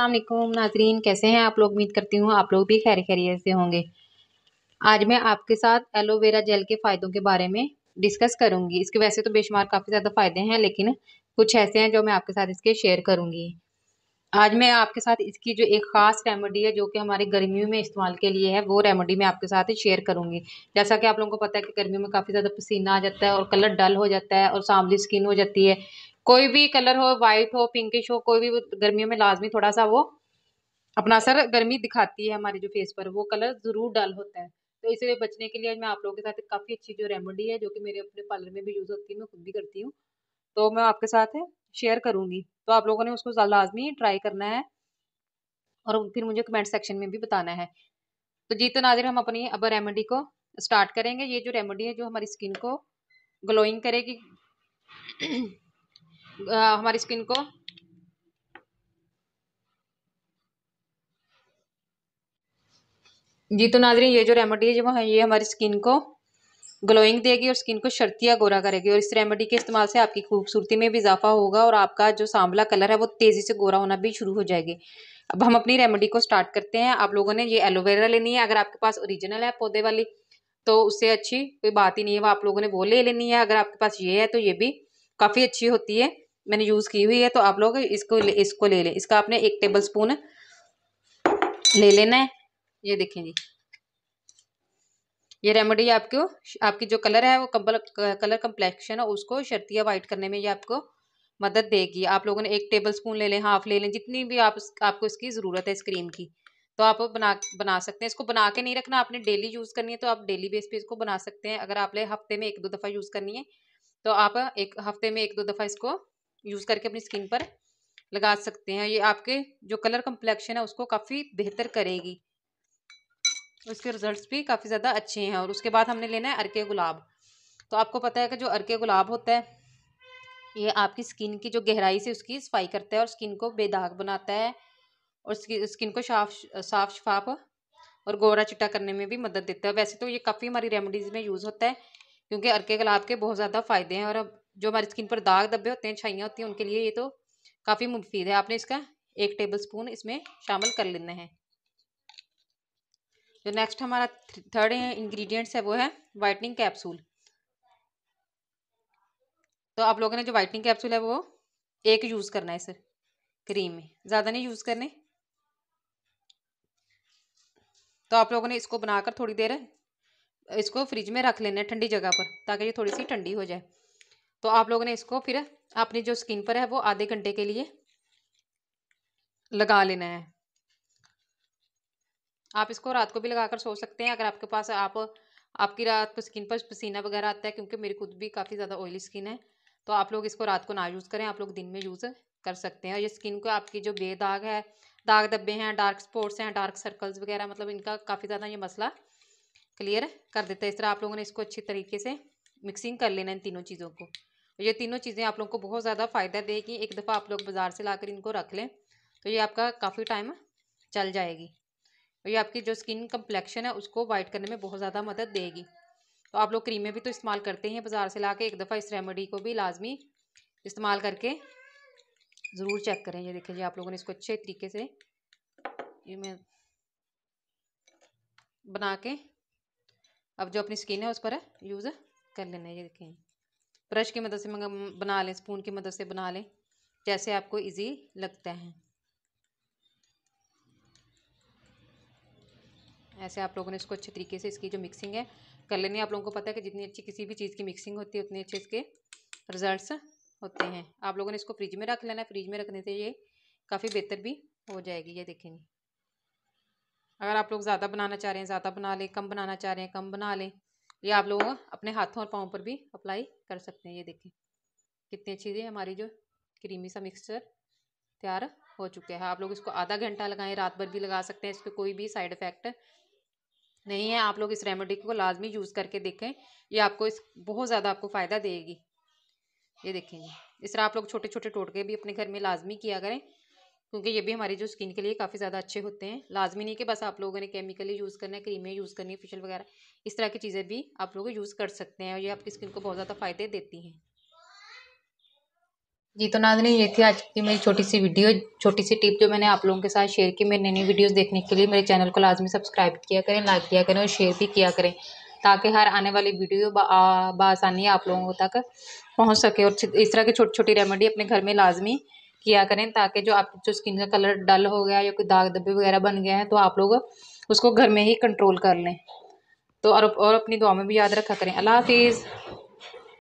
असलम नाजरीन कैसे हैं आप लोग उम्मीद करती हूँ आप लोग भी खैर खैरियत से होंगे आज मैं आपके साथ एलोवेरा जेल के फ़ायदों के बारे में डिस्कस करूँगी इसके वैसे तो बेशुमार काफ़ी ज़्यादा फ़ायदे हैं लेकिन कुछ ऐसे हैं जो मैं आपके साथ इसके शेयर करूँगी आज मैं आपके साथ इसकी जो एक ख़ास रेमेडी है जो कि हमारे गर्मियों में इस्तेमाल के लिए है वो रेमेडी मैं आपके साथ शेयर करूँगी जैसा कि आप लोगों को पता है कि गर्मियों में काफ़ी ज़्यादा पसीना आ जाता है और कलर डल हो जाता है और सांवली स्किन हो जाती है कोई भी कलर हो वाइट हो पिंकिश हो कोई भी गर्मियों में लाजमी थोड़ा सा वो अपना असर गर्मी दिखाती है हमारे जो फेस पर वो कलर ज़रूर डल होता है तो इसलिए बचने के लिए मैं आप लोगों के साथ काफ़ी अच्छी जो रेमेडी है जो कि मेरे अपने पार्लर में भी यूज़ होती है मैं खुद भी करती हूँ तो मैं आपके साथ शेयर करूँगी तो आप लोगों ने उसको लाजमी ट्राई करना है और फिर मुझे कमेंट सेक्शन में भी बताना है तो जी तो नाजिर हम अपनी अब रेमेडी को स्टार्ट करेंगे ये जो रेमेडी है जो हमारी स्किन को ग्लोइंग करेगी हमारी स्किन को जी तो नाजरीन ये जो रेमेडी है जो है ये हमारी स्किन को ग्लोइंग देगी और स्किन को शर्तिया गोरा करेगी और इस रेमेडी के इस्तेमाल से आपकी खूबसूरती में भी इजाफा होगा और आपका जो सांवला कलर है वो तेज़ी से गोरा होना भी शुरू हो जाएगी अब हम अपनी रेमेडी को स्टार्ट करते हैं आप लोगों ने ये एलोवेरा लेनी है अगर आपके पास ओरिजिनल है पौधे वाली तो उससे अच्छी कोई बात ही नहीं है वो आप लोगों ने वो ले लेनी है अगर आपके पास ये है तो ये भी काफ़ी अच्छी होती है मैंने यूज़ की हुई है तो आप लोग इसको ले, इसको ले लें इसका आपने एक टेबल स्पून ले लेना है ये देखें जी ये रेमेडी आपको आपकी जो कलर है वो कम्पल कलर कम्प्लेक्शन है उसको शर्तिया वाइट करने में ये आपको मदद देगी आप लोगों ने एक टेबल स्पून ले लें हाफ ले लें जितनी भी आप आपको इसकी ज़रूरत है इस क्रीम की तो आप बना बना सकते हैं इसको बना के नहीं रखना आपने डेली यूज़ करनी है तो आप डेली बेस पे इसको बना सकते हैं अगर आप ले हफ्ते में एक दो दफ़ा यूज़ करनी है तो आप एक हफ्ते में एक दो दफ़ा इसको यूज़ करके अपनी स्किन पर लगा सकते हैं ये आपके जो कलर कम्प्लेक्शन है उसको काफ़ी बेहतर करेगी उसके रिजल्ट्स भी काफ़ी ज़्यादा अच्छे हैं और उसके बाद हमने लेना है अरके गुलाब तो आपको पता है कि जो अरके गुलाब होता है ये आपकी स्किन की जो गहराई से उसकी सफाई करता है और स्किन को बेदाग बनाता है और स्किन को साफ साफ शफाफ और गोरा चिट्टा करने में भी मदद देता है वैसे तो ये काफ़ी हमारी रेमेडीज़ में यूज़ होता है क्योंकि अरके गुलाब के बहुत ज़्यादा फ़ायदे हैं और अब जो हमारी स्किन पर दाग धब्बे होते हैं छाइयाँ होती हैं उनके लिए ये तो काफ़ी मुफीद है आपने इसका एक टेबल स्पून इसमें शामिल कर लेना है जो नेक्स्ट हमारा थर्ड इंग्रेडिएंट्स है वो है वाइटनिंग कैप्सूल तो आप लोगों ने जो वाइटनिंग कैप्सूल है वो एक यूज़ करना है सर क्रीम में ज़्यादा नहीं यूज़ करने तो आप लोगों ने इसको बनाकर थोड़ी देर इसको फ्रिज में रख लेना है ठंडी जगह पर ताकि ये थोड़ी सी ठंडी हो जाए तो आप लोगों ने इसको फिर अपनी जो स्किन पर है वो आधे घंटे के लिए लगा लेना है आप इसको रात को भी लगा कर सो सकते हैं अगर आपके पास आप आपकी रात को स्किन पर पसीना वगैरह आता है क्योंकि मेरी खुद भी काफ़ी ज़्यादा ऑयली स्किन है तो आप लोग इसको रात को ना यूज़ करें आप लोग दिन में यूज़ कर सकते हैं और ये स्किन को आपकी जो बेदाग है दाग धब्बे हैं डार्क स्पॉट्स हैं डार्क सर्कल्स वगैरह मतलब इनका काफ़ी ज़्यादा ये मसला क्लियर कर देता है इस तरह आप लोगों ने इसको अच्छी तरीके से मिक्सिंग कर लेना इन तीनों चीज़ों को ये तीनों चीज़ें आप लोगों को बहुत ज़्यादा फ़ायदा देगी एक दफ़ा आप लोग बाज़ार से ला इनको रख लें तो ये आपका काफ़ी टाइम चल जाएगी और ये आपकी जो स्किन कम्प्लेक्शन है उसको वाइट करने में बहुत ज़्यादा मदद देगी तो आप लोग क्रीमें भी तो इस्तेमाल करते हैं बाज़ार से ला एक दफ़ा इस रेमेडी को भी लाजमी इस्तेमाल करके ज़रूर चेक करें ये देखें जी आप लोगों ने इसको अच्छे तरीके से ये मैं बना के अब जो अपनी स्किन है उस पर यूज़ कर लेना है ये देखें ब्रश की मदद से बना लें स्पून की मदद से बना लें जैसे आपको इजी लगता है ऐसे आप लोगों ने इसको अच्छे तरीके से इसकी जो मिक्सिंग है कर लेनी आप लोगों को पता है कि जितनी अच्छी किसी भी चीज़ की मिक्सिंग होती है उतने अच्छे इसके रिजल्ट्स होते हैं आप लोगों ने इसको फ्रिज में रख लेना फ्रिज में रखने से ये काफ़ी बेहतर भी हो जाएगी ये देखेंगे अगर आप लोग ज़्यादा बनाना चाह रहे हैं ज़्यादा बना लें कम बनाना चाह रहे हैं कम बना लें ये आप लोग अपने हाथों और पाँव पर भी अप्लाई कर सकते हैं ये देखें कितनी अच्छी है हमारी जो क्रीमी सा मिक्सचर तैयार हो चुका है आप लोग इसको आधा घंटा लगाएं रात भर भी लगा सकते हैं इसके कोई भी साइड इफ़ेक्ट नहीं है आप लोग इस रेमेडी को लाजमी यूज़ करके देखें ये आपको इस बहुत ज़्यादा आपको फ़ायदा देगी ये देखेंगे इस तरह आप लोग छोटे छोटे टोटके भी अपने घर में लाजमी किया करें क्योंकि ये भी हमारी जो स्किन के लिए काफ़ी ज़्यादा अच्छे होते हैं लाजमी नहीं कि बस आप लोगों ने केमिकल यूज़ करना है क्रीमें यूज़ करनी है फेशियल वगैरह इस तरह की चीज़ें भी आप लोग यूज़ कर सकते हैं और ये आपकी स्किन को बहुत ज़्यादा फ़ायदे देती हैं जी तो नाजनी ये थी आज की मेरी छोटी सी वीडियो छोटी सी टिप जो मैंने आप लोगों के साथ शेयर की मेरी नई नई वीडियोज़ देखने के लिए मेरे चैनल को लाजमी सब्सक्राइब किया करें लाइक किया करें और शेयर भी किया करें ताकि हर आने वाली वीडियो बसानी आप लोगों तक पहुँच सके और इस तरह की छोटी छोटी रेमेडी अपने घर में लाजमी किया करें ताकि जो आप जो स्किन का कलर डल हो गया या कोई दाग धब्बे वगैरह बन गए हैं तो आप लोग उसको घर में ही कंट्रोल कर लें तो और, और अपनी दुआ में भी याद रखा करें अल्लाह हाफिज़